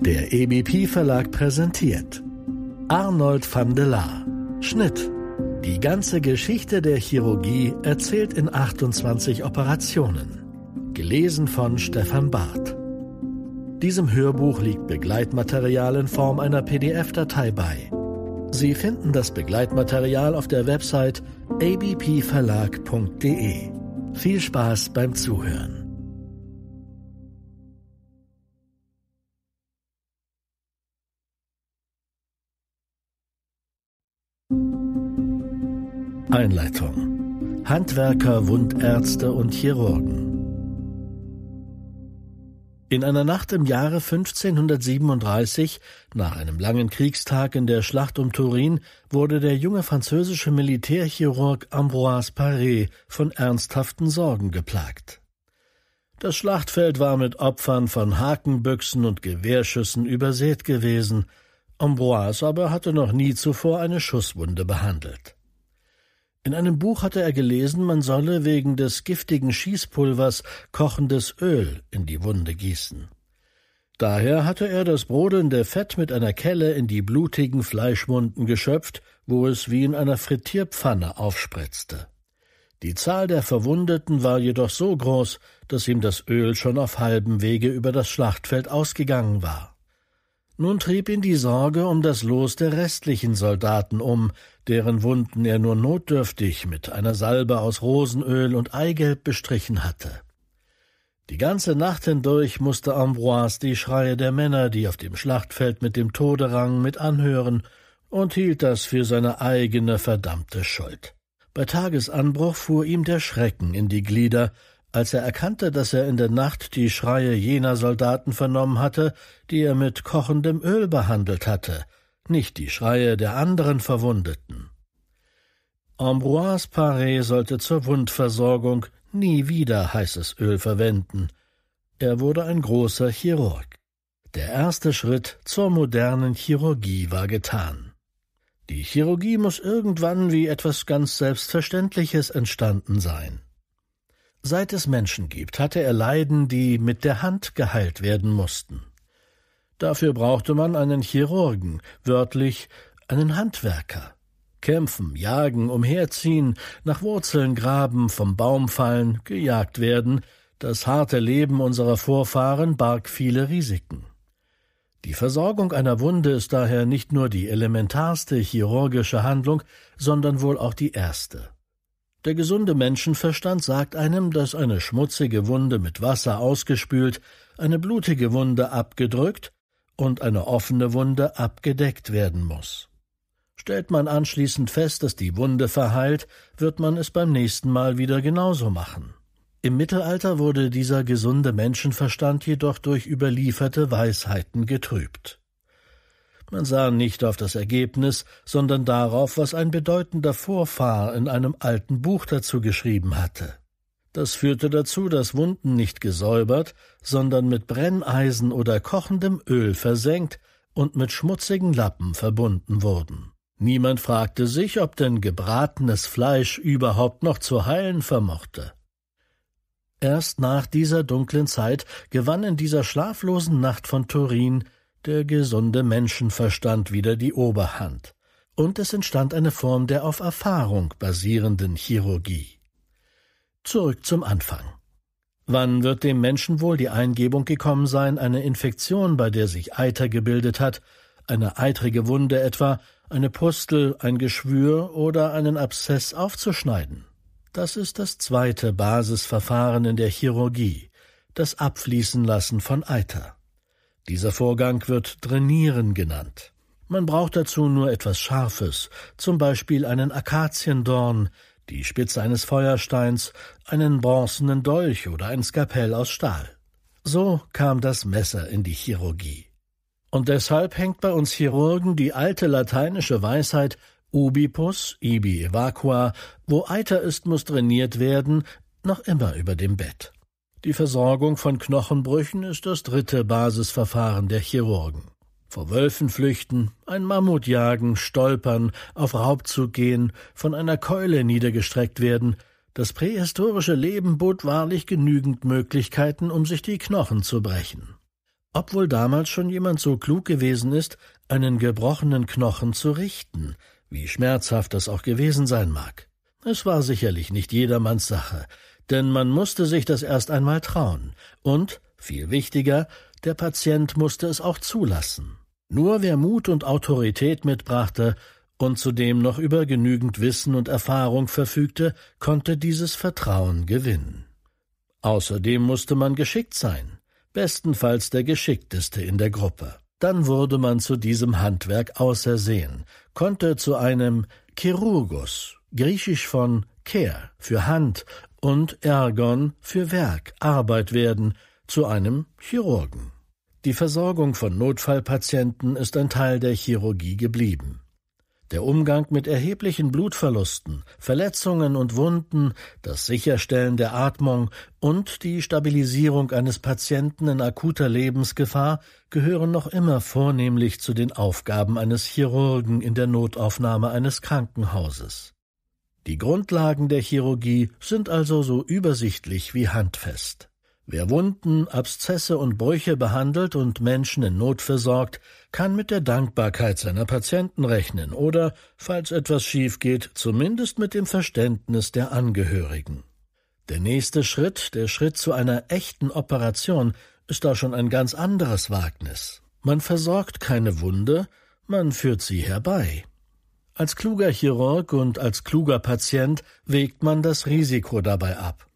Der EBP Verlag präsentiert Arnold van der Laar. Schnitt. Die ganze Geschichte der Chirurgie erzählt in 28 Operationen. Gelesen von Stefan Barth. Diesem Hörbuch liegt Begleitmaterial in Form einer PDF-Datei bei. Sie finden das Begleitmaterial auf der Website abpverlag.de. Viel Spaß beim Zuhören. Einleitung. Handwerker, Wundärzte und Chirurgen. In einer Nacht im Jahre 1537, nach einem langen Kriegstag in der Schlacht um Turin, wurde der junge französische Militärchirurg Ambroise Paré von ernsthaften Sorgen geplagt. Das Schlachtfeld war mit Opfern von Hakenbüchsen und Gewehrschüssen übersät gewesen, Ambroise aber hatte noch nie zuvor eine Schusswunde behandelt. In einem Buch hatte er gelesen, man solle wegen des giftigen Schießpulvers kochendes Öl in die Wunde gießen. Daher hatte er das brodelnde Fett mit einer Kelle in die blutigen Fleischwunden geschöpft, wo es wie in einer Frittierpfanne aufspritzte. Die Zahl der Verwundeten war jedoch so groß, dass ihm das Öl schon auf halbem Wege über das Schlachtfeld ausgegangen war. Nun trieb ihn die Sorge um das Los der restlichen Soldaten um, deren Wunden er nur notdürftig mit einer Salbe aus Rosenöl und Eigelb bestrichen hatte. Die ganze Nacht hindurch musste Ambroise die Schreie der Männer, die auf dem Schlachtfeld mit dem Tode rangen, mit anhören und hielt das für seine eigene verdammte Schuld. Bei Tagesanbruch fuhr ihm der Schrecken in die Glieder, als er erkannte, dass er in der Nacht die Schreie jener Soldaten vernommen hatte, die er mit kochendem Öl behandelt hatte, nicht die Schreie der anderen Verwundeten. Ambroise Paré sollte zur Wundversorgung nie wieder heißes Öl verwenden. Er wurde ein großer Chirurg. Der erste Schritt zur modernen Chirurgie war getan. Die Chirurgie muss irgendwann wie etwas ganz Selbstverständliches entstanden sein. Seit es Menschen gibt, hatte er Leiden, die mit der Hand geheilt werden mussten. Dafür brauchte man einen Chirurgen, wörtlich einen Handwerker. Kämpfen, jagen, umherziehen, nach Wurzeln graben, vom Baum fallen, gejagt werden, das harte Leben unserer Vorfahren barg viele Risiken. Die Versorgung einer Wunde ist daher nicht nur die elementarste chirurgische Handlung, sondern wohl auch die erste. Der gesunde Menschenverstand sagt einem, dass eine schmutzige Wunde mit Wasser ausgespült, eine blutige Wunde abgedrückt und eine offene Wunde abgedeckt werden muss. Stellt man anschließend fest, dass die Wunde verheilt, wird man es beim nächsten Mal wieder genauso machen. Im Mittelalter wurde dieser gesunde Menschenverstand jedoch durch überlieferte Weisheiten getrübt. Man sah nicht auf das Ergebnis, sondern darauf, was ein bedeutender Vorfahr in einem alten Buch dazu geschrieben hatte. Das führte dazu, dass Wunden nicht gesäubert, sondern mit Brenneisen oder kochendem Öl versenkt und mit schmutzigen Lappen verbunden wurden. Niemand fragte sich, ob denn gebratenes Fleisch überhaupt noch zu heilen vermochte. Erst nach dieser dunklen Zeit gewann in dieser schlaflosen Nacht von Turin der gesunde Menschenverstand wieder die Oberhand, und es entstand eine Form der auf Erfahrung basierenden Chirurgie. Zurück zum Anfang. Wann wird dem Menschen wohl die Eingebung gekommen sein, eine Infektion, bei der sich Eiter gebildet hat, eine eitrige Wunde etwa, eine Pustel, ein Geschwür oder einen Abszess aufzuschneiden? Das ist das zweite Basisverfahren in der Chirurgie, das Abfließen lassen von Eiter. Dieser Vorgang wird Drainieren genannt. Man braucht dazu nur etwas Scharfes, zum Beispiel einen Akaziendorn, die Spitze eines Feuersteins, einen bronzenen Dolch oder ein Skapell aus Stahl. So kam das Messer in die Chirurgie. Und deshalb hängt bei uns Chirurgen die alte lateinische Weisheit ubi pus, ibi evacua, wo Eiter ist, muss trainiert werden, noch immer über dem Bett. Die Versorgung von Knochenbrüchen ist das dritte Basisverfahren der Chirurgen. Vor Wölfen flüchten, ein Mammut jagen, stolpern, auf Raubzug gehen, von einer Keule niedergestreckt werden. Das prähistorische Leben bot wahrlich genügend Möglichkeiten, um sich die Knochen zu brechen. Ob wohl damals schon jemand so klug gewesen ist, einen gebrochenen Knochen zu richten, wie schmerzhaft das auch gewesen sein mag. Es war sicherlich nicht jedermanns Sache, denn man musste sich das erst einmal trauen und, viel wichtiger, der Patient musste es auch zulassen. Nur wer Mut und Autorität mitbrachte und zudem noch über genügend Wissen und Erfahrung verfügte, konnte dieses Vertrauen gewinnen. Außerdem musste man geschickt sein, bestenfalls der Geschickteste in der Gruppe. Dann wurde man zu diesem Handwerk ausersehen, konnte zu einem Chirurgus, griechisch von Ker für Hand und Ergon für Werk, Arbeit werden, zu einem Chirurgen. Die Versorgung von Notfallpatienten ist ein Teil der Chirurgie geblieben. Der Umgang mit erheblichen Blutverlusten, Verletzungen und Wunden, das Sicherstellen der Atmung und die Stabilisierung eines Patienten in akuter Lebensgefahr gehören noch immer vornehmlich zu den Aufgaben eines Chirurgen in der Notaufnahme eines Krankenhauses. Die Grundlagen der Chirurgie sind also so übersichtlich wie handfest. Wer Wunden, Abszesse und Brüche behandelt und Menschen in Not versorgt, kann mit der Dankbarkeit seiner Patienten rechnen oder, falls etwas schief geht, zumindest mit dem Verständnis der Angehörigen. Der nächste Schritt, der Schritt zu einer echten Operation, ist da schon ein ganz anderes Wagnis. Man versorgt keine Wunde, man führt sie herbei. Als kluger Chirurg und als kluger Patient wägt man das Risiko dabei ab.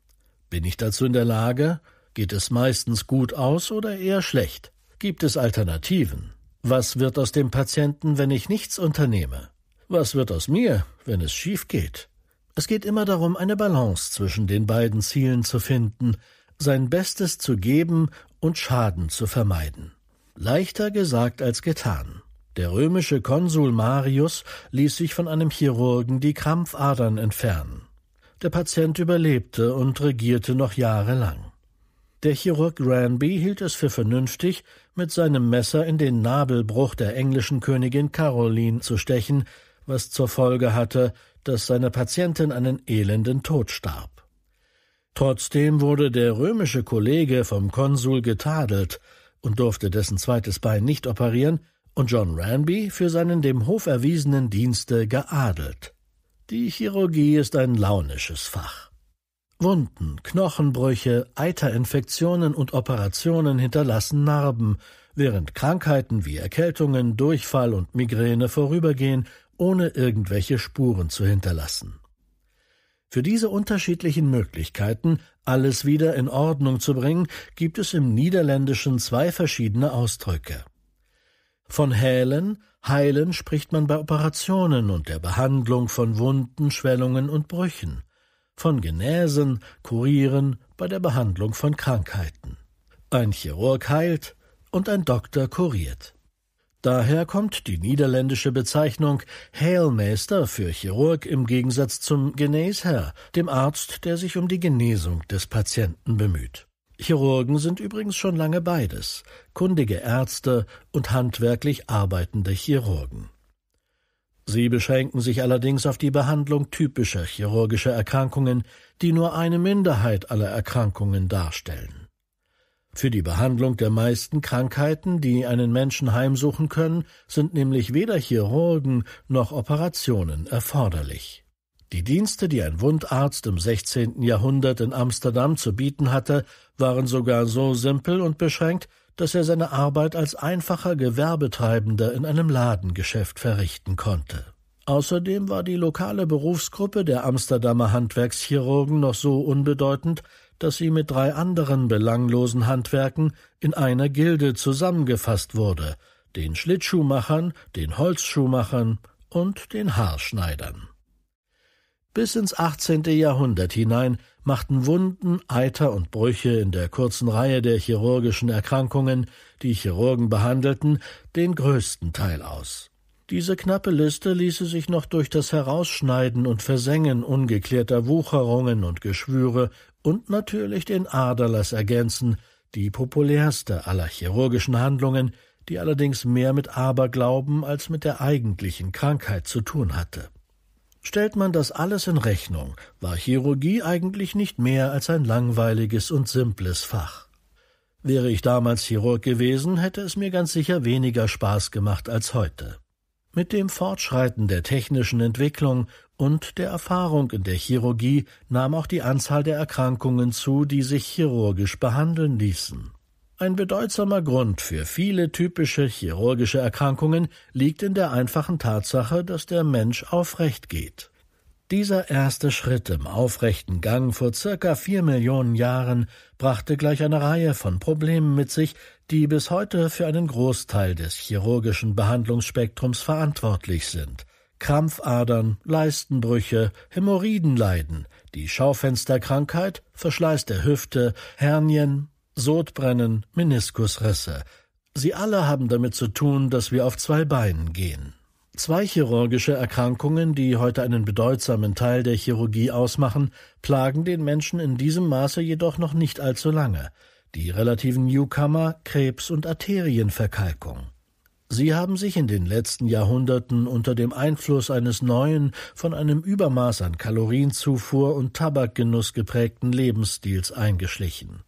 Bin ich dazu in der Lage? Geht es meistens gut aus oder eher schlecht? Gibt es Alternativen? Was wird aus dem Patienten, wenn ich nichts unternehme? Was wird aus mir, wenn es schief geht? Es geht immer darum, eine Balance zwischen den beiden Zielen zu finden, sein Bestes zu geben und Schaden zu vermeiden. Leichter gesagt als getan. Der römische Konsul Marius ließ sich von einem Chirurgen die Krampfadern entfernen. Der Patient überlebte und regierte noch jahrelang. Der Chirurg Granby hielt es für vernünftig, mit seinem Messer in den Nabelbruch der englischen Königin Caroline zu stechen, was zur Folge hatte, dass seine Patientin einen elenden Tod starb. Trotzdem wurde der römische Kollege vom Konsul getadelt und durfte dessen zweites Bein nicht operieren und John Ranby für seinen dem Hof erwiesenen Dienste geadelt. Die Chirurgie ist ein launisches Fach. Wunden, Knochenbrüche, Eiterinfektionen und Operationen hinterlassen Narben, während Krankheiten wie Erkältungen, Durchfall und Migräne vorübergehen, ohne irgendwelche Spuren zu hinterlassen. Für diese unterschiedlichen Möglichkeiten, alles wieder in Ordnung zu bringen, gibt es im Niederländischen zwei verschiedene Ausdrücke. Von Hälen, Heilen spricht man bei Operationen und der Behandlung von Wunden, Schwellungen und Brüchen von Genäsen, Kurieren bei der Behandlung von Krankheiten. Ein Chirurg heilt und ein Doktor kuriert. Daher kommt die niederländische Bezeichnung Heilmeester für Chirurg im Gegensatz zum Genesherr, dem Arzt, der sich um die Genesung des Patienten bemüht. Chirurgen sind übrigens schon lange beides, kundige Ärzte und handwerklich arbeitende Chirurgen. Sie beschränken sich allerdings auf die Behandlung typischer chirurgischer Erkrankungen, die nur eine Minderheit aller Erkrankungen darstellen. Für die Behandlung der meisten Krankheiten, die einen Menschen heimsuchen können, sind nämlich weder Chirurgen noch Operationen erforderlich. Die Dienste, die ein Wundarzt im 16. Jahrhundert in Amsterdam zu bieten hatte, waren sogar so simpel und beschränkt, dass er seine Arbeit als einfacher Gewerbetreibender in einem Ladengeschäft verrichten konnte. Außerdem war die lokale Berufsgruppe der Amsterdamer Handwerkschirurgen noch so unbedeutend, dass sie mit drei anderen belanglosen Handwerken in einer Gilde zusammengefasst wurde, den Schlittschuhmachern, den Holzschuhmachern und den Haarschneidern. Bis ins 18. Jahrhundert hinein machten Wunden, Eiter und Brüche in der kurzen Reihe der chirurgischen Erkrankungen, die Chirurgen behandelten, den größten Teil aus. Diese knappe Liste ließe sich noch durch das Herausschneiden und Versengen ungeklärter Wucherungen und Geschwüre und natürlich den Aderlass ergänzen, die populärste aller chirurgischen Handlungen, die allerdings mehr mit Aberglauben als mit der eigentlichen Krankheit zu tun hatte. Stellt man das alles in Rechnung, war Chirurgie eigentlich nicht mehr als ein langweiliges und simples Fach. Wäre ich damals Chirurg gewesen, hätte es mir ganz sicher weniger Spaß gemacht als heute. Mit dem Fortschreiten der technischen Entwicklung und der Erfahrung in der Chirurgie nahm auch die Anzahl der Erkrankungen zu, die sich chirurgisch behandeln ließen. Ein bedeutsamer Grund für viele typische chirurgische Erkrankungen liegt in der einfachen Tatsache, dass der Mensch aufrecht geht. Dieser erste Schritt im aufrechten Gang vor circa vier Millionen Jahren brachte gleich eine Reihe von Problemen mit sich, die bis heute für einen Großteil des chirurgischen Behandlungsspektrums verantwortlich sind. Krampfadern, Leistenbrüche, Hämorrhoidenleiden, die Schaufensterkrankheit, Verschleiß der Hüfte, Hernien, Sodbrennen, Meniskusrisse. Sie alle haben damit zu tun, dass wir auf zwei Beinen gehen. Zwei chirurgische Erkrankungen, die heute einen bedeutsamen Teil der Chirurgie ausmachen, plagen den Menschen in diesem Maße jedoch noch nicht allzu lange. Die relativen Newcomer, Krebs und Arterienverkalkung. Sie haben sich in den letzten Jahrhunderten unter dem Einfluss eines neuen, von einem Übermaß an Kalorienzufuhr und Tabakgenuss geprägten Lebensstils eingeschlichen.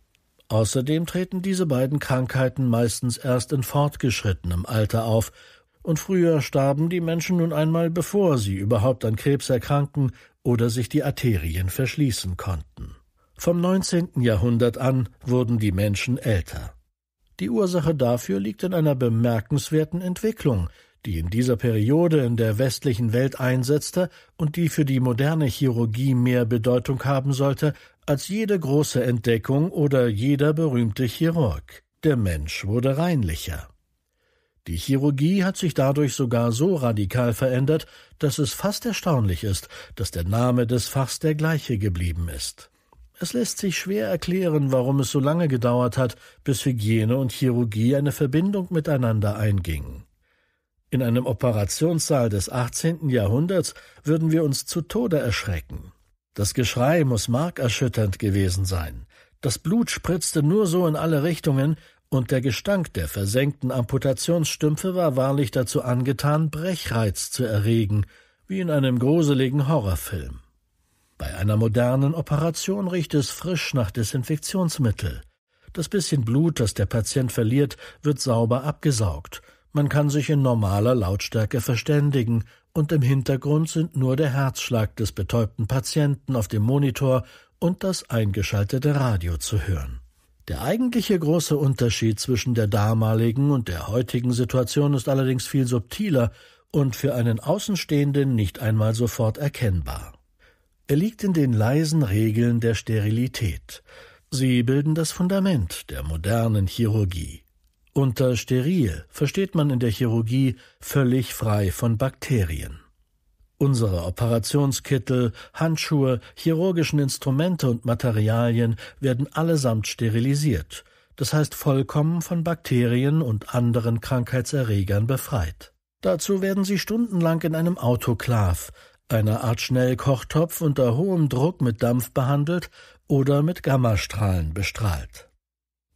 Außerdem treten diese beiden Krankheiten meistens erst in fortgeschrittenem Alter auf, und früher starben die Menschen nun einmal, bevor sie überhaupt an Krebs erkranken oder sich die Arterien verschließen konnten. Vom 19. Jahrhundert an wurden die Menschen älter. Die Ursache dafür liegt in einer bemerkenswerten Entwicklung, die in dieser Periode in der westlichen Welt einsetzte und die für die moderne Chirurgie mehr Bedeutung haben sollte als jede große Entdeckung oder jeder berühmte Chirurg. Der Mensch wurde reinlicher. Die Chirurgie hat sich dadurch sogar so radikal verändert, dass es fast erstaunlich ist, dass der Name des Fachs der gleiche geblieben ist. Es lässt sich schwer erklären, warum es so lange gedauert hat, bis Hygiene und Chirurgie eine Verbindung miteinander eingingen. In einem Operationssaal des 18. Jahrhunderts würden wir uns zu Tode erschrecken. Das Geschrei muss markerschütternd gewesen sein. Das Blut spritzte nur so in alle Richtungen, und der Gestank der versenkten Amputationsstümpfe war wahrlich dazu angetan, Brechreiz zu erregen, wie in einem gruseligen Horrorfilm. Bei einer modernen Operation riecht es frisch nach Desinfektionsmittel. Das bisschen Blut, das der Patient verliert, wird sauber abgesaugt, man kann sich in normaler Lautstärke verständigen und im Hintergrund sind nur der Herzschlag des betäubten Patienten auf dem Monitor und das eingeschaltete Radio zu hören. Der eigentliche große Unterschied zwischen der damaligen und der heutigen Situation ist allerdings viel subtiler und für einen Außenstehenden nicht einmal sofort erkennbar. Er liegt in den leisen Regeln der Sterilität. Sie bilden das Fundament der modernen Chirurgie. Unter steril versteht man in der Chirurgie völlig frei von Bakterien. Unsere Operationskittel, Handschuhe, chirurgischen Instrumente und Materialien werden allesamt sterilisiert, das heißt vollkommen von Bakterien und anderen Krankheitserregern befreit. Dazu werden sie stundenlang in einem Autoklav, einer Art Schnellkochtopf unter hohem Druck mit Dampf behandelt oder mit Gammastrahlen bestrahlt.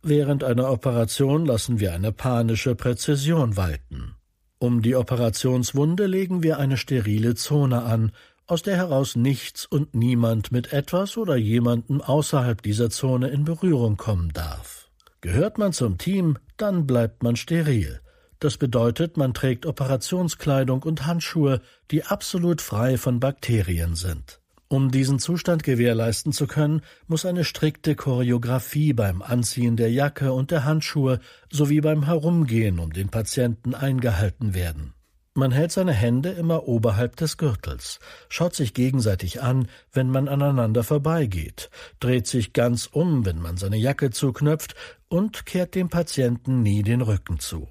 Während einer Operation lassen wir eine panische Präzision walten. Um die Operationswunde legen wir eine sterile Zone an, aus der heraus nichts und niemand mit etwas oder jemandem außerhalb dieser Zone in Berührung kommen darf. Gehört man zum Team, dann bleibt man steril. Das bedeutet, man trägt Operationskleidung und Handschuhe, die absolut frei von Bakterien sind. Um diesen Zustand gewährleisten zu können, muss eine strikte Choreografie beim Anziehen der Jacke und der Handschuhe sowie beim Herumgehen um den Patienten eingehalten werden. Man hält seine Hände immer oberhalb des Gürtels, schaut sich gegenseitig an, wenn man aneinander vorbeigeht, dreht sich ganz um, wenn man seine Jacke zuknöpft und kehrt dem Patienten nie den Rücken zu.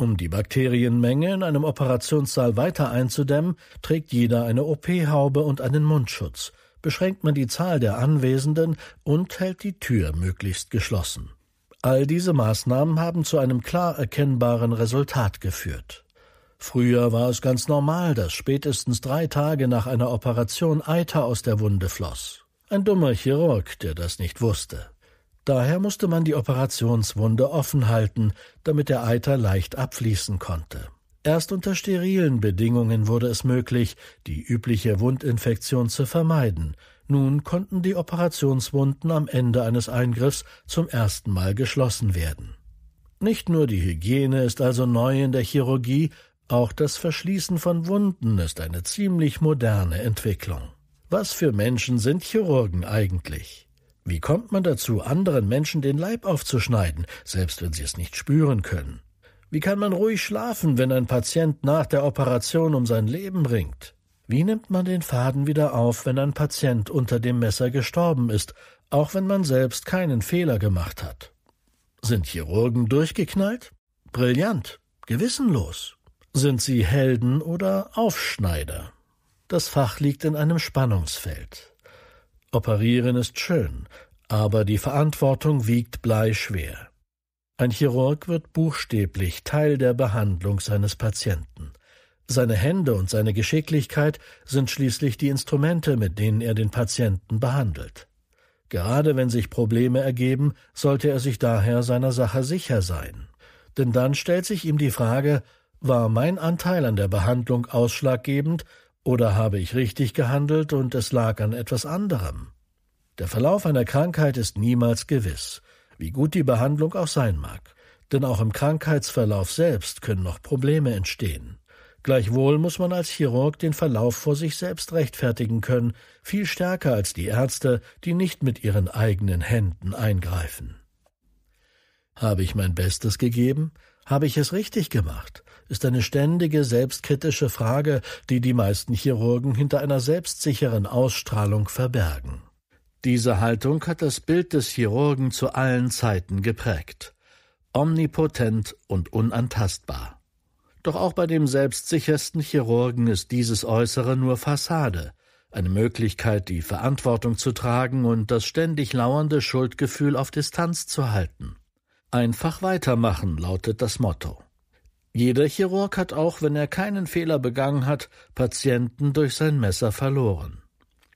Um die Bakterienmenge in einem Operationssaal weiter einzudämmen, trägt jeder eine OP-Haube und einen Mundschutz, beschränkt man die Zahl der Anwesenden und hält die Tür möglichst geschlossen. All diese Maßnahmen haben zu einem klar erkennbaren Resultat geführt. Früher war es ganz normal, dass spätestens drei Tage nach einer Operation Eiter aus der Wunde floss. Ein dummer Chirurg, der das nicht wusste. Daher musste man die Operationswunde offen halten, damit der Eiter leicht abfließen konnte. Erst unter sterilen Bedingungen wurde es möglich, die übliche Wundinfektion zu vermeiden. Nun konnten die Operationswunden am Ende eines Eingriffs zum ersten Mal geschlossen werden. Nicht nur die Hygiene ist also neu in der Chirurgie, auch das Verschließen von Wunden ist eine ziemlich moderne Entwicklung. Was für Menschen sind Chirurgen eigentlich? Wie kommt man dazu, anderen Menschen den Leib aufzuschneiden, selbst wenn sie es nicht spüren können? Wie kann man ruhig schlafen, wenn ein Patient nach der Operation um sein Leben ringt? Wie nimmt man den Faden wieder auf, wenn ein Patient unter dem Messer gestorben ist, auch wenn man selbst keinen Fehler gemacht hat? Sind Chirurgen durchgeknallt? Brillant, gewissenlos. Sind sie Helden oder Aufschneider? Das Fach liegt in einem Spannungsfeld. Operieren ist schön, aber die Verantwortung wiegt bleischwer. Ein Chirurg wird buchstäblich Teil der Behandlung seines Patienten. Seine Hände und seine Geschicklichkeit sind schließlich die Instrumente, mit denen er den Patienten behandelt. Gerade wenn sich Probleme ergeben, sollte er sich daher seiner Sache sicher sein. Denn dann stellt sich ihm die Frage, war mein Anteil an der Behandlung ausschlaggebend oder habe ich richtig gehandelt und es lag an etwas anderem? Der Verlauf einer Krankheit ist niemals gewiss, wie gut die Behandlung auch sein mag. Denn auch im Krankheitsverlauf selbst können noch Probleme entstehen. Gleichwohl muss man als Chirurg den Verlauf vor sich selbst rechtfertigen können, viel stärker als die Ärzte, die nicht mit ihren eigenen Händen eingreifen. Habe ich mein Bestes gegeben? Habe ich es richtig gemacht? ist eine ständige selbstkritische Frage, die die meisten Chirurgen hinter einer selbstsicheren Ausstrahlung verbergen. Diese Haltung hat das Bild des Chirurgen zu allen Zeiten geprägt. Omnipotent und unantastbar. Doch auch bei dem selbstsichersten Chirurgen ist dieses Äußere nur Fassade, eine Möglichkeit, die Verantwortung zu tragen und das ständig lauernde Schuldgefühl auf Distanz zu halten. Einfach weitermachen lautet das Motto. Jeder Chirurg hat auch, wenn er keinen Fehler begangen hat, Patienten durch sein Messer verloren.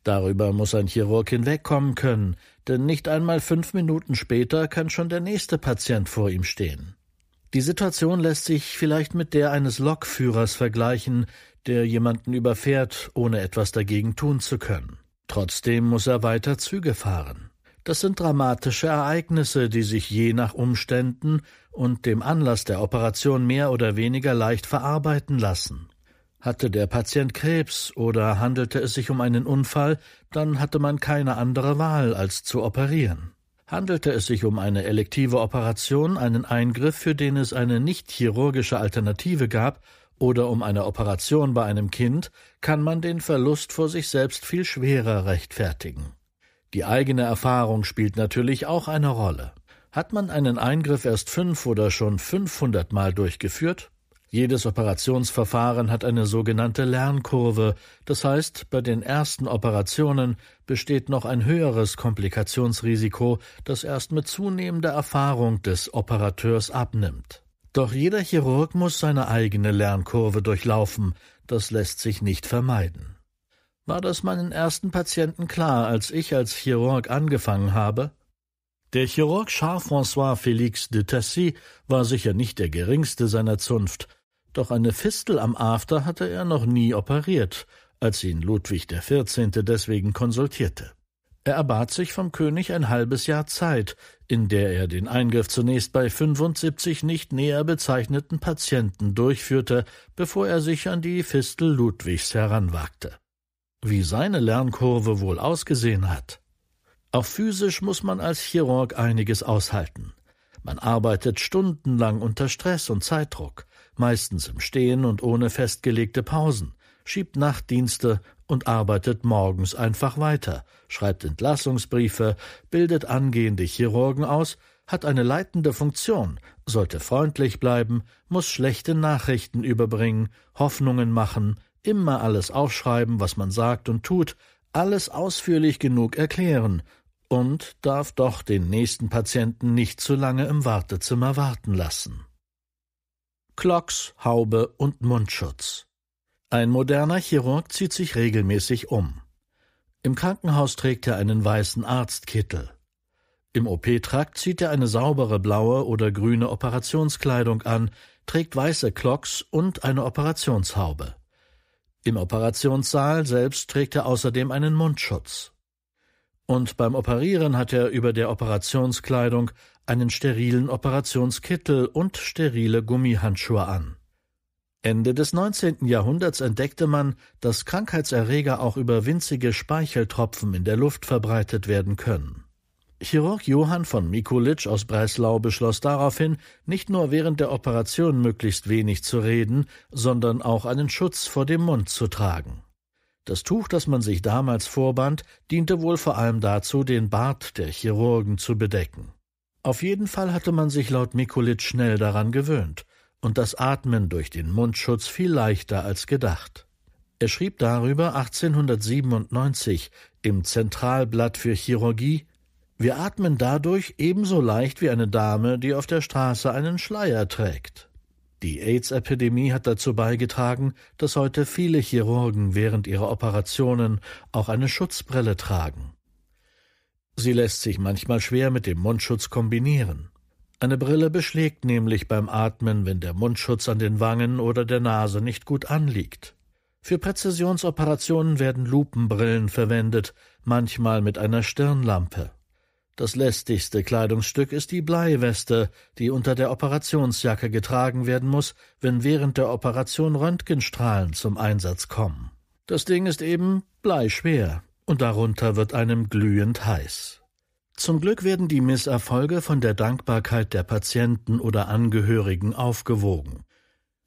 Darüber muss ein Chirurg hinwegkommen können, denn nicht einmal fünf Minuten später kann schon der nächste Patient vor ihm stehen. Die Situation lässt sich vielleicht mit der eines Lokführers vergleichen, der jemanden überfährt, ohne etwas dagegen tun zu können. Trotzdem muss er weiter Züge fahren. Das sind dramatische Ereignisse, die sich je nach Umständen und dem Anlass der Operation mehr oder weniger leicht verarbeiten lassen. Hatte der Patient Krebs oder handelte es sich um einen Unfall, dann hatte man keine andere Wahl, als zu operieren. Handelte es sich um eine elektive Operation, einen Eingriff, für den es eine nicht chirurgische Alternative gab, oder um eine Operation bei einem Kind, kann man den Verlust vor sich selbst viel schwerer rechtfertigen. Die eigene Erfahrung spielt natürlich auch eine Rolle. Hat man einen Eingriff erst fünf oder schon 500 Mal durchgeführt? Jedes Operationsverfahren hat eine sogenannte Lernkurve, das heißt, bei den ersten Operationen besteht noch ein höheres Komplikationsrisiko, das erst mit zunehmender Erfahrung des Operateurs abnimmt. Doch jeder Chirurg muss seine eigene Lernkurve durchlaufen, das lässt sich nicht vermeiden. War das meinen ersten Patienten klar, als ich als Chirurg angefangen habe? Der Chirurg Charles François Félix de Tassy war sicher nicht der geringste seiner Zunft, doch eine Fistel am After hatte er noch nie operiert, als ihn Ludwig XIV. deswegen konsultierte. Er erbat sich vom König ein halbes Jahr Zeit, in der er den Eingriff zunächst bei 75 nicht näher bezeichneten Patienten durchführte, bevor er sich an die Fistel Ludwigs heranwagte wie seine Lernkurve wohl ausgesehen hat. Auch physisch muss man als Chirurg einiges aushalten. Man arbeitet stundenlang unter Stress und Zeitdruck, meistens im Stehen und ohne festgelegte Pausen, schiebt Nachtdienste und arbeitet morgens einfach weiter, schreibt Entlassungsbriefe, bildet angehende Chirurgen aus, hat eine leitende Funktion, sollte freundlich bleiben, muss schlechte Nachrichten überbringen, Hoffnungen machen, immer alles aufschreiben, was man sagt und tut, alles ausführlich genug erklären und darf doch den nächsten Patienten nicht zu lange im Wartezimmer warten lassen. Clocks, Haube und Mundschutz. Ein moderner Chirurg zieht sich regelmäßig um. Im Krankenhaus trägt er einen weißen Arztkittel. Im OP-Trakt zieht er eine saubere blaue oder grüne Operationskleidung an, trägt weiße Clocks und eine Operationshaube. Im Operationssaal selbst trägt er außerdem einen Mundschutz. Und beim Operieren hat er über der Operationskleidung einen sterilen Operationskittel und sterile Gummihandschuhe an. Ende des 19. Jahrhunderts entdeckte man, dass Krankheitserreger auch über winzige Speicheltropfen in der Luft verbreitet werden können. Chirurg Johann von Mikulitsch aus Breslau beschloss daraufhin, nicht nur während der Operation möglichst wenig zu reden, sondern auch einen Schutz vor dem Mund zu tragen. Das Tuch, das man sich damals vorband, diente wohl vor allem dazu, den Bart der Chirurgen zu bedecken. Auf jeden Fall hatte man sich laut Mikulitsch schnell daran gewöhnt und das Atmen durch den Mundschutz viel leichter als gedacht. Er schrieb darüber 1897 im Zentralblatt für Chirurgie wir atmen dadurch ebenso leicht wie eine Dame, die auf der Straße einen Schleier trägt. Die AIDS-Epidemie hat dazu beigetragen, dass heute viele Chirurgen während ihrer Operationen auch eine Schutzbrille tragen. Sie lässt sich manchmal schwer mit dem Mundschutz kombinieren. Eine Brille beschlägt nämlich beim Atmen, wenn der Mundschutz an den Wangen oder der Nase nicht gut anliegt. Für Präzisionsoperationen werden Lupenbrillen verwendet, manchmal mit einer Stirnlampe. Das lästigste Kleidungsstück ist die Bleiweste, die unter der Operationsjacke getragen werden muss, wenn während der Operation Röntgenstrahlen zum Einsatz kommen. Das Ding ist eben bleischwer und darunter wird einem glühend heiß. Zum Glück werden die Misserfolge von der Dankbarkeit der Patienten oder Angehörigen aufgewogen.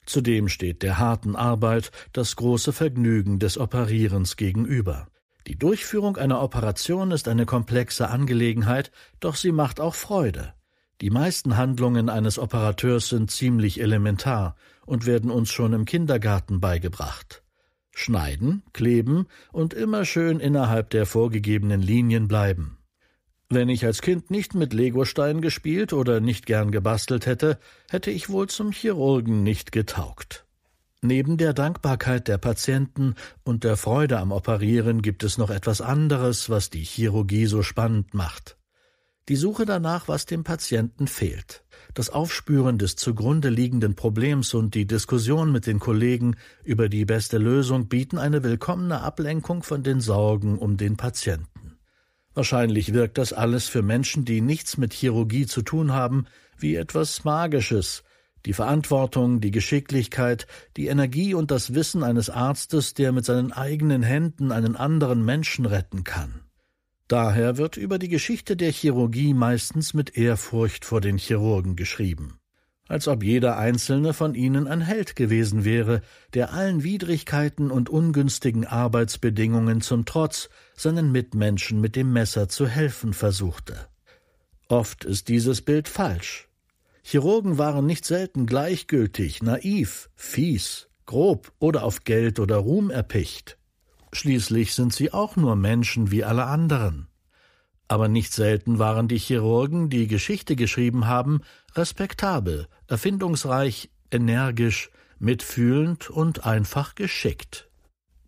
Zudem steht der harten Arbeit das große Vergnügen des Operierens gegenüber. Die Durchführung einer Operation ist eine komplexe Angelegenheit, doch sie macht auch Freude. Die meisten Handlungen eines Operateurs sind ziemlich elementar und werden uns schon im Kindergarten beigebracht. Schneiden, kleben und immer schön innerhalb der vorgegebenen Linien bleiben. Wenn ich als Kind nicht mit Legosteinen gespielt oder nicht gern gebastelt hätte, hätte ich wohl zum Chirurgen nicht getaugt. Neben der Dankbarkeit der Patienten und der Freude am Operieren gibt es noch etwas anderes, was die Chirurgie so spannend macht. Die Suche danach, was dem Patienten fehlt. Das Aufspüren des zugrunde liegenden Problems und die Diskussion mit den Kollegen über die beste Lösung bieten eine willkommene Ablenkung von den Sorgen um den Patienten. Wahrscheinlich wirkt das alles für Menschen, die nichts mit Chirurgie zu tun haben, wie etwas Magisches, die Verantwortung, die Geschicklichkeit, die Energie und das Wissen eines Arztes, der mit seinen eigenen Händen einen anderen Menschen retten kann. Daher wird über die Geschichte der Chirurgie meistens mit Ehrfurcht vor den Chirurgen geschrieben, als ob jeder einzelne von ihnen ein Held gewesen wäre, der allen Widrigkeiten und ungünstigen Arbeitsbedingungen zum Trotz seinen Mitmenschen mit dem Messer zu helfen versuchte. Oft ist dieses Bild falsch, Chirurgen waren nicht selten gleichgültig, naiv, fies, grob oder auf Geld oder Ruhm erpicht. Schließlich sind sie auch nur Menschen wie alle anderen. Aber nicht selten waren die Chirurgen, die Geschichte geschrieben haben, respektabel, erfindungsreich, energisch, mitfühlend und einfach geschickt.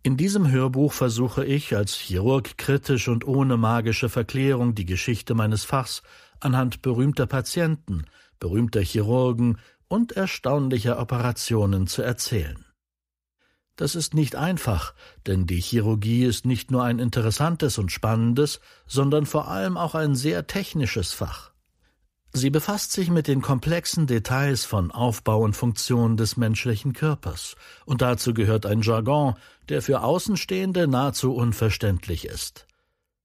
In diesem Hörbuch versuche ich als Chirurg kritisch und ohne magische Verklärung die Geschichte meines Fachs anhand berühmter Patienten, berühmter Chirurgen und erstaunlicher Operationen zu erzählen. Das ist nicht einfach, denn die Chirurgie ist nicht nur ein interessantes und spannendes, sondern vor allem auch ein sehr technisches Fach. Sie befasst sich mit den komplexen Details von Aufbau und Funktion des menschlichen Körpers, und dazu gehört ein Jargon, der für Außenstehende nahezu unverständlich ist.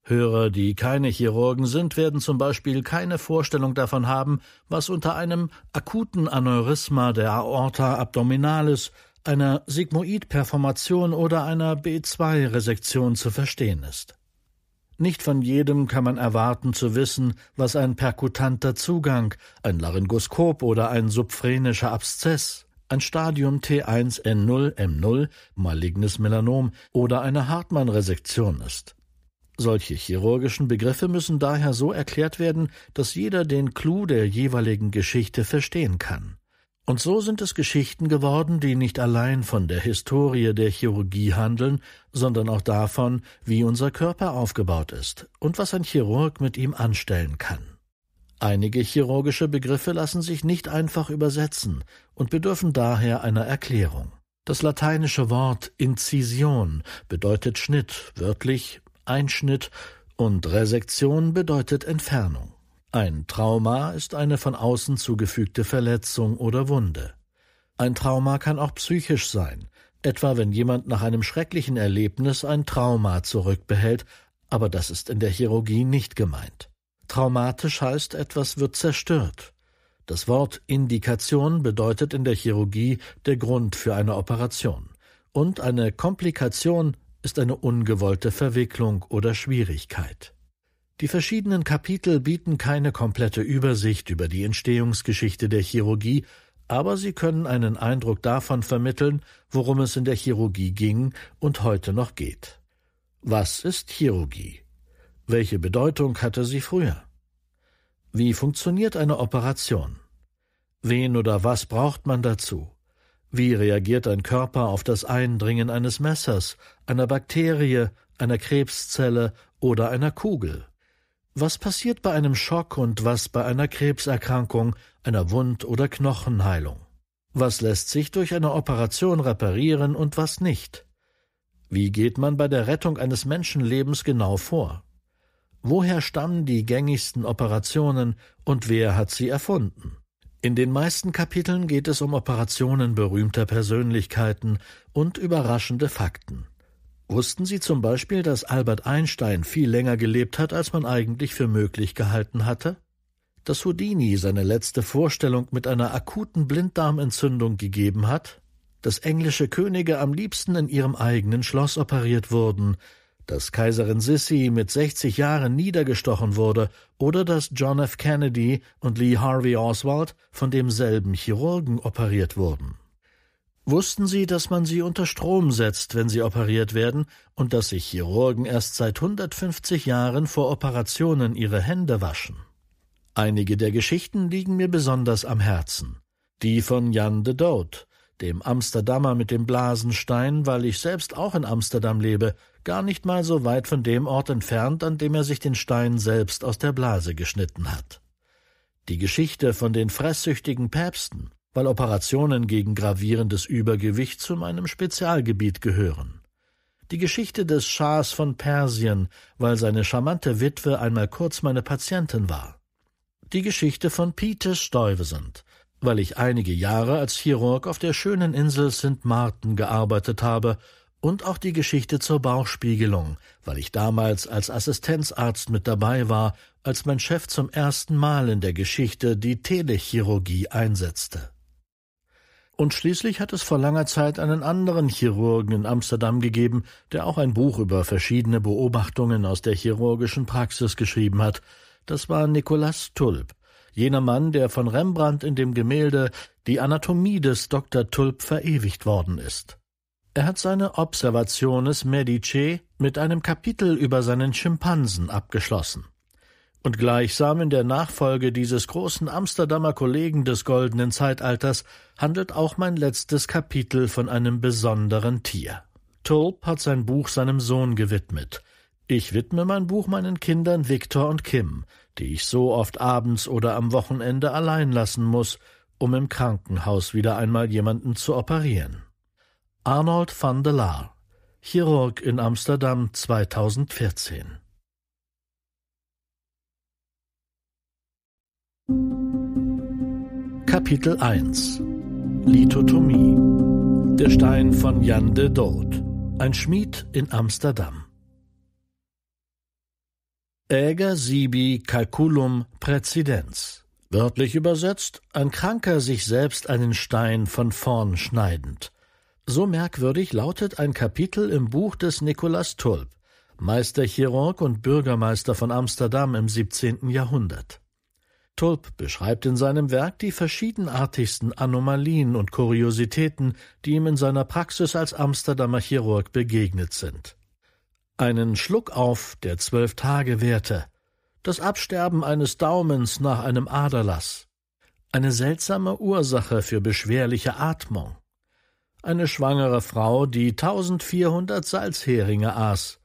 Hörer, die keine Chirurgen sind, werden zum Beispiel keine Vorstellung davon haben, was unter einem akuten Aneurysma der Aorta abdominalis, einer Sigmoidperformation oder einer B2-Resektion zu verstehen ist. Nicht von jedem kann man erwarten zu wissen, was ein perkutanter Zugang, ein Laryngoskop oder ein subphrenischer Abszess, ein Stadium T1N0M0, malignes Melanom oder eine Hartmann-Resektion ist. Solche chirurgischen Begriffe müssen daher so erklärt werden, dass jeder den Clou der jeweiligen Geschichte verstehen kann. Und so sind es Geschichten geworden, die nicht allein von der Historie der Chirurgie handeln, sondern auch davon, wie unser Körper aufgebaut ist und was ein Chirurg mit ihm anstellen kann. Einige chirurgische Begriffe lassen sich nicht einfach übersetzen und bedürfen daher einer Erklärung. Das lateinische Wort Inzision bedeutet Schnitt, wörtlich Einschnitt und Resektion bedeutet Entfernung. Ein Trauma ist eine von außen zugefügte Verletzung oder Wunde. Ein Trauma kann auch psychisch sein, etwa wenn jemand nach einem schrecklichen Erlebnis ein Trauma zurückbehält, aber das ist in der Chirurgie nicht gemeint. Traumatisch heißt, etwas wird zerstört. Das Wort Indikation bedeutet in der Chirurgie der Grund für eine Operation. Und eine Komplikation ist eine ungewollte Verwicklung oder Schwierigkeit. Die verschiedenen Kapitel bieten keine komplette Übersicht über die Entstehungsgeschichte der Chirurgie, aber sie können einen Eindruck davon vermitteln, worum es in der Chirurgie ging und heute noch geht. Was ist Chirurgie? Welche Bedeutung hatte sie früher? Wie funktioniert eine Operation? Wen oder was braucht man dazu? Wie reagiert ein Körper auf das Eindringen eines Messers, einer Bakterie, einer Krebszelle oder einer Kugel? Was passiert bei einem Schock und was bei einer Krebserkrankung, einer Wund- oder Knochenheilung? Was lässt sich durch eine Operation reparieren und was nicht? Wie geht man bei der Rettung eines Menschenlebens genau vor? Woher stammen die gängigsten Operationen und wer hat sie erfunden? In den meisten Kapiteln geht es um Operationen berühmter Persönlichkeiten und überraschende Fakten. Wussten Sie zum Beispiel, dass Albert Einstein viel länger gelebt hat, als man eigentlich für möglich gehalten hatte? Dass Houdini seine letzte Vorstellung mit einer akuten Blinddarmentzündung gegeben hat? Dass englische Könige am liebsten in ihrem eigenen Schloss operiert wurden dass Kaiserin Sissy mit 60 Jahren niedergestochen wurde oder dass John F. Kennedy und Lee Harvey Oswald von demselben Chirurgen operiert wurden. Wussten Sie, dass man sie unter Strom setzt, wenn sie operiert werden, und dass sich Chirurgen erst seit 150 Jahren vor Operationen ihre Hände waschen? Einige der Geschichten liegen mir besonders am Herzen. Die von Jan de Dood, dem Amsterdamer mit dem Blasenstein, weil ich selbst auch in Amsterdam lebe gar nicht mal so weit von dem Ort entfernt, an dem er sich den Stein selbst aus der Blase geschnitten hat. Die Geschichte von den fresssüchtigen Päpsten, weil Operationen gegen gravierendes Übergewicht zu meinem Spezialgebiet gehören. Die Geschichte des Schahs von Persien, weil seine charmante Witwe einmal kurz meine Patientin war. Die Geschichte von Peter Stuyvesant, weil ich einige Jahre als Chirurg auf der schönen Insel St. Martin gearbeitet habe und auch die Geschichte zur Bauchspiegelung, weil ich damals als Assistenzarzt mit dabei war, als mein Chef zum ersten Mal in der Geschichte die Telechirurgie einsetzte. Und schließlich hat es vor langer Zeit einen anderen Chirurgen in Amsterdam gegeben, der auch ein Buch über verschiedene Beobachtungen aus der chirurgischen Praxis geschrieben hat. Das war Nicolas Tulp, jener Mann, der von Rembrandt in dem Gemälde Die Anatomie des Dr. Tulp verewigt worden ist. Er hat seine Observationes Medice mit einem Kapitel über seinen Schimpansen abgeschlossen. Und gleichsam in der Nachfolge dieses großen Amsterdamer Kollegen des goldenen Zeitalters handelt auch mein letztes Kapitel von einem besonderen Tier. Tulp hat sein Buch seinem Sohn gewidmet. Ich widme mein Buch meinen Kindern Viktor und Kim, die ich so oft abends oder am Wochenende allein lassen muss, um im Krankenhaus wieder einmal jemanden zu operieren. Arnold van der Laar, Chirurg in Amsterdam 2014. Kapitel 1 Lithotomie Der Stein von Jan de Dood, ein Schmied in Amsterdam. Äger sibi calculum präzidenz. Wörtlich übersetzt, ein Kranker sich selbst einen Stein von vorn schneidend. So merkwürdig lautet ein Kapitel im Buch des Nikolaus Tulp, Meisterchirurg und Bürgermeister von Amsterdam im 17. Jahrhundert. Tulp beschreibt in seinem Werk die verschiedenartigsten Anomalien und Kuriositäten, die ihm in seiner Praxis als Amsterdamer Chirurg begegnet sind. Einen Schluck auf, der zwölf Tage währte, das Absterben eines Daumens nach einem Aderlass, eine seltsame Ursache für beschwerliche Atmung, eine schwangere Frau, die 1400 Salzheringe aß,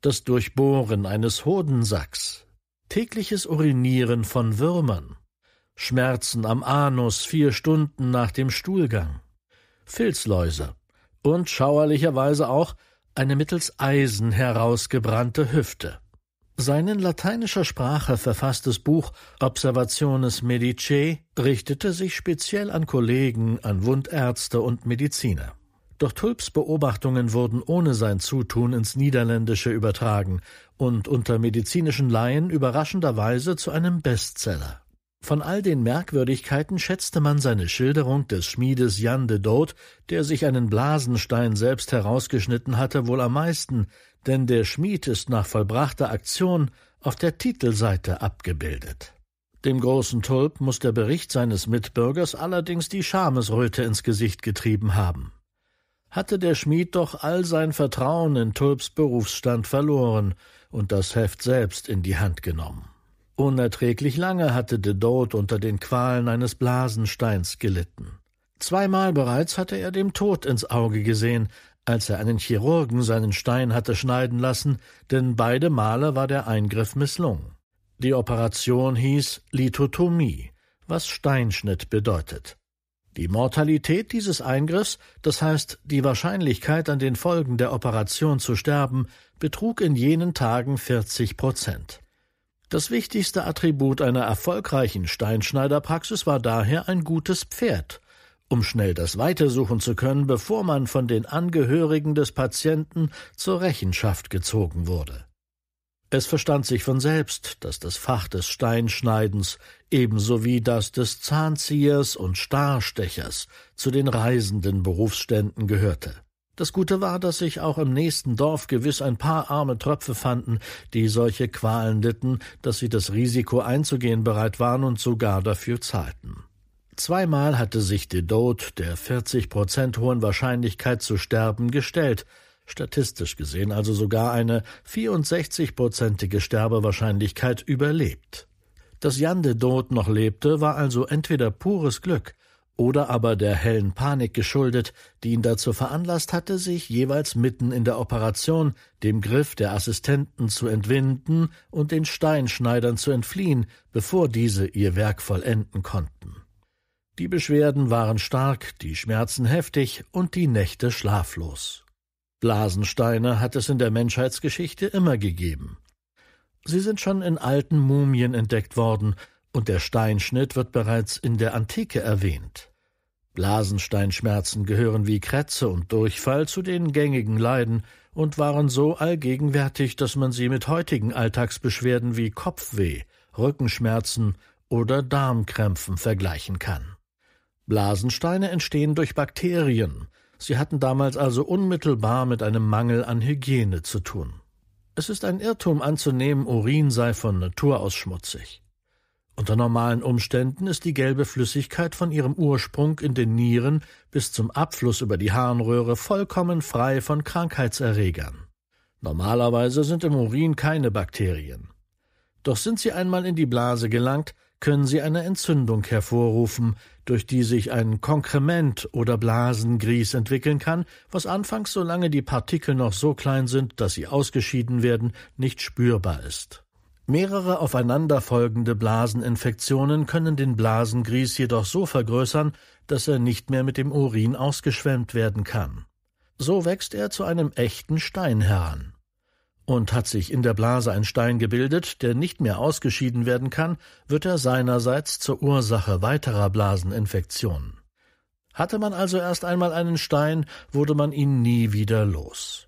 das Durchbohren eines Hodensacks, tägliches Urinieren von Würmern, Schmerzen am Anus vier Stunden nach dem Stuhlgang, Filzläuse und schauerlicherweise auch eine mittels Eisen herausgebrannte Hüfte. Sein in lateinischer Sprache verfasstes Buch Observationes Medice richtete sich speziell an Kollegen, an Wundärzte und Mediziner. Doch Tulps Beobachtungen wurden ohne sein Zutun ins Niederländische übertragen und unter medizinischen Laien überraschenderweise zu einem Bestseller. Von all den Merkwürdigkeiten schätzte man seine Schilderung des Schmiedes Jan de Dood, der sich einen Blasenstein selbst herausgeschnitten hatte, wohl am meisten, denn der Schmied ist nach vollbrachter Aktion auf der Titelseite abgebildet. Dem großen Tulp muss der Bericht seines Mitbürgers allerdings die Schamesröte ins Gesicht getrieben haben. Hatte der Schmied doch all sein Vertrauen in Tulps Berufsstand verloren und das Heft selbst in die Hand genommen. Unerträglich lange hatte de Dode unter den Qualen eines Blasensteins gelitten. Zweimal bereits hatte er dem Tod ins Auge gesehen, als er einen Chirurgen seinen Stein hatte schneiden lassen, denn beide Male war der Eingriff misslungen. Die Operation hieß Lithotomie, was Steinschnitt bedeutet. Die Mortalität dieses Eingriffs, das heißt die Wahrscheinlichkeit an den Folgen der Operation zu sterben, betrug in jenen Tagen 40 Prozent. Das wichtigste Attribut einer erfolgreichen Steinschneiderpraxis war daher ein gutes Pferd, um schnell das weitersuchen zu können, bevor man von den Angehörigen des Patienten zur Rechenschaft gezogen wurde. Es verstand sich von selbst, dass das Fach des Steinschneidens ebenso wie das des Zahnziehers und Starstechers zu den reisenden Berufsständen gehörte. Das Gute war, dass sich auch im nächsten Dorf gewiss ein paar arme Tröpfe fanden, die solche Qualen litten, dass sie das Risiko einzugehen bereit waren und sogar dafür zahlten. Zweimal hatte sich Didot der 40 hohen Wahrscheinlichkeit zu sterben gestellt, statistisch gesehen also sogar eine 64-prozentige Sterbewahrscheinlichkeit überlebt. Dass Jan de Didot noch lebte, war also entweder pures Glück oder aber der hellen Panik geschuldet, die ihn dazu veranlasst hatte, sich jeweils mitten in der Operation dem Griff der Assistenten zu entwinden und den Steinschneidern zu entfliehen, bevor diese ihr Werk vollenden konnten. Die Beschwerden waren stark, die Schmerzen heftig und die Nächte schlaflos. Blasensteine hat es in der Menschheitsgeschichte immer gegeben. Sie sind schon in alten Mumien entdeckt worden, und der Steinschnitt wird bereits in der Antike erwähnt. Blasensteinschmerzen gehören wie Krätze und Durchfall zu den gängigen Leiden und waren so allgegenwärtig, dass man sie mit heutigen Alltagsbeschwerden wie Kopfweh, Rückenschmerzen oder Darmkrämpfen vergleichen kann. Blasensteine entstehen durch Bakterien. Sie hatten damals also unmittelbar mit einem Mangel an Hygiene zu tun. Es ist ein Irrtum anzunehmen, Urin sei von Natur aus schmutzig. Unter normalen Umständen ist die gelbe Flüssigkeit von ihrem Ursprung in den Nieren bis zum Abfluss über die Harnröhre vollkommen frei von Krankheitserregern. Normalerweise sind im Urin keine Bakterien. Doch sind sie einmal in die Blase gelangt, können sie eine Entzündung hervorrufen, durch die sich ein Konkrement oder Blasengries entwickeln kann, was anfangs, solange die Partikel noch so klein sind, dass sie ausgeschieden werden, nicht spürbar ist. Mehrere aufeinanderfolgende Blaseninfektionen können den Blasengries jedoch so vergrößern, dass er nicht mehr mit dem Urin ausgeschwemmt werden kann. So wächst er zu einem echten Stein heran. Und hat sich in der Blase ein Stein gebildet, der nicht mehr ausgeschieden werden kann, wird er seinerseits zur Ursache weiterer Blaseninfektionen. Hatte man also erst einmal einen Stein, wurde man ihn nie wieder los.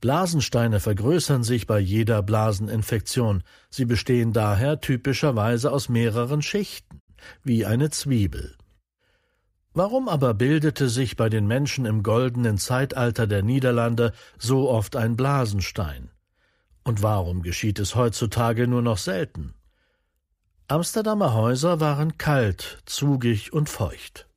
Blasensteine vergrößern sich bei jeder Blaseninfektion. Sie bestehen daher typischerweise aus mehreren Schichten, wie eine Zwiebel. Warum aber bildete sich bei den Menschen im goldenen Zeitalter der Niederlande so oft ein Blasenstein? Und warum geschieht es heutzutage nur noch selten? Amsterdamer Häuser waren kalt, zugig und feucht.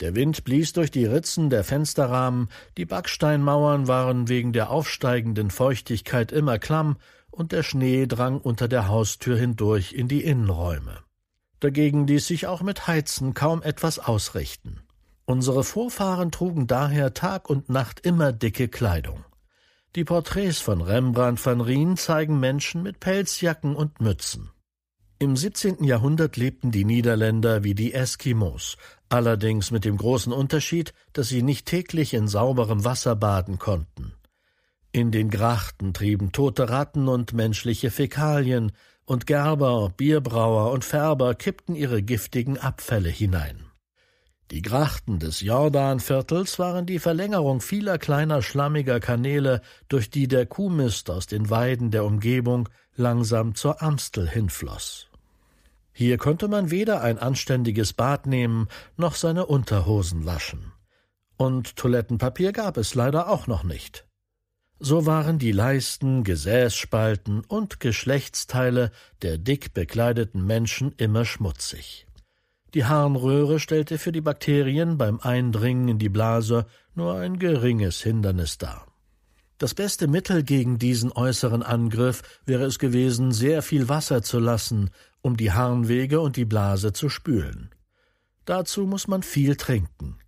Der Wind blies durch die Ritzen der Fensterrahmen, die Backsteinmauern waren wegen der aufsteigenden Feuchtigkeit immer klamm und der Schnee drang unter der Haustür hindurch in die Innenräume. Dagegen ließ sich auch mit Heizen kaum etwas ausrichten. Unsere Vorfahren trugen daher Tag und Nacht immer dicke Kleidung. Die Porträts von Rembrandt van Rijn zeigen Menschen mit Pelzjacken und Mützen. Im 17. Jahrhundert lebten die Niederländer wie die Eskimos, allerdings mit dem großen Unterschied, dass sie nicht täglich in sauberem Wasser baden konnten. In den Grachten trieben tote Ratten und menschliche Fäkalien, und Gerber, Bierbrauer und Färber kippten ihre giftigen Abfälle hinein. Die Grachten des Jordanviertels waren die Verlängerung vieler kleiner schlammiger Kanäle, durch die der Kuhmist aus den Weiden der Umgebung langsam zur Amstel hinfloß. Hier konnte man weder ein anständiges Bad nehmen, noch seine Unterhosen waschen. Und Toilettenpapier gab es leider auch noch nicht. So waren die Leisten, Gesäßspalten und Geschlechtsteile der dick bekleideten Menschen immer schmutzig. Die Harnröhre stellte für die Bakterien beim Eindringen in die Blase nur ein geringes Hindernis dar. Das beste Mittel gegen diesen äußeren Angriff wäre es gewesen, sehr viel Wasser zu lassen, um die Harnwege und die Blase zu spülen. Dazu muss man viel trinken.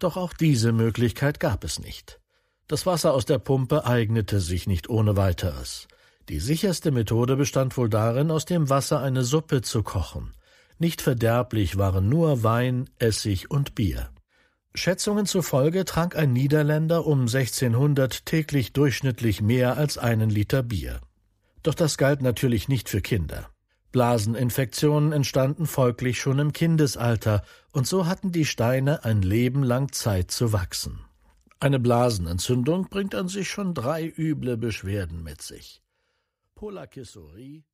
Doch auch diese Möglichkeit gab es nicht. Das Wasser aus der Pumpe eignete sich nicht ohne weiteres. Die sicherste Methode bestand wohl darin, aus dem Wasser eine Suppe zu kochen. Nicht verderblich waren nur Wein, Essig und Bier. Schätzungen zufolge trank ein Niederländer um 1600 täglich durchschnittlich mehr als einen Liter Bier. Doch das galt natürlich nicht für Kinder. Blaseninfektionen entstanden folglich schon im Kindesalter, und so hatten die Steine ein Leben lang Zeit zu wachsen. Eine Blasenentzündung bringt an sich schon drei üble Beschwerden mit sich. Polakissorie,